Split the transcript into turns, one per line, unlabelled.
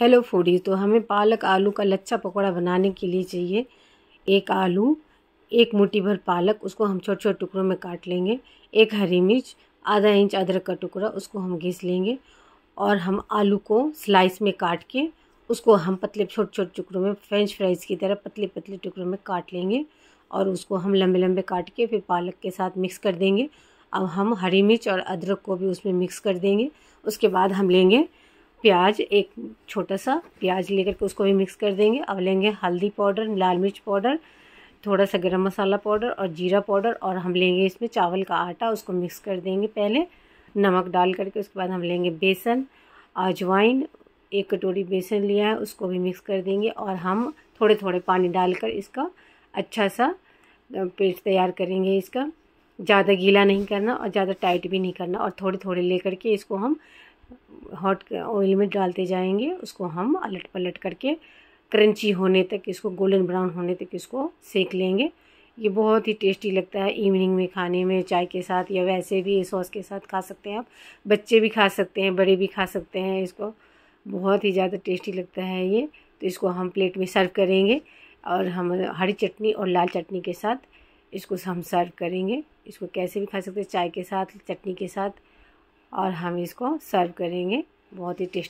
hello foodie तो हमें पालक आलू का लच्छा पकौड़ा बनाने के लिए चाहिए एक आलू एक मुट्ठी भर पालक उसको हम छोटे छोटे टुकड़ों में काट लेंगे एक हरी मिर्च आधा इंच अदरक का टुकड़ा उसको हम घिस लेंगे और हम आलू को स्लाइस में काट के उसको हम पतले छोटे छोटे टुकड़ों में फ्रेंच फ्राइज़ की तरह पतले पतले टुकड़ों में काट लेंगे और उसको हम लंबे लंबे काट के फिर पालक के साथ मिक्स कर देंगे अब हम हरी मिर्च और अदरक को भी उसमें मिक्स कर देंगे उसके बाद हम लेंगे प्याज एक छोटा सा प्याज लेकर के उसको भी मिक्स कर देंगे अब लेंगे हल्दी पाउडर लाल मिर्च पाउडर थोड़ा सा गरम मसाला पाउडर और जीरा पाउडर और हम लेंगे इसमें चावल का आटा उसको मिक्स कर देंगे पहले नमक डाल करके उसके बाद हम लेंगे बेसन अजवाइन एक कटोरी बेसन लिया है उसको भी मिक्स कर देंगे और हम थोड़े थोड़े पानी डालकर इसका अच्छा सा पेस्ट तैयार करेंगे इसका ज़्यादा गीला नहीं करना और ज़्यादा टाइट भी नहीं करना और थोड़े थोड़े लेकर के इसको हम हॉट ऑयल में डालते जाएंगे उसको हम अलट पलट करके क्रंची होने तक इसको गोल्डन ब्राउन होने तक इसको सेक लेंगे ये बहुत ही टेस्टी लगता है इवनिंग में खाने में चाय के साथ या वैसे भी सॉस के साथ खा सकते हैं आप बच्चे भी खा सकते हैं बड़े भी खा सकते हैं इसको बहुत ही ज़्यादा टेस्टी लगता है ये तो इसको हम प्लेट में सर्व करेंगे और हम हरी चटनी और लाल चटनी के साथ इसको हम सर्व करेंगे इसको कैसे भी खा सकते हैं चाय के साथ चटनी के साथ और हम इसको सर्व करेंगे बहुत ही टेस्टी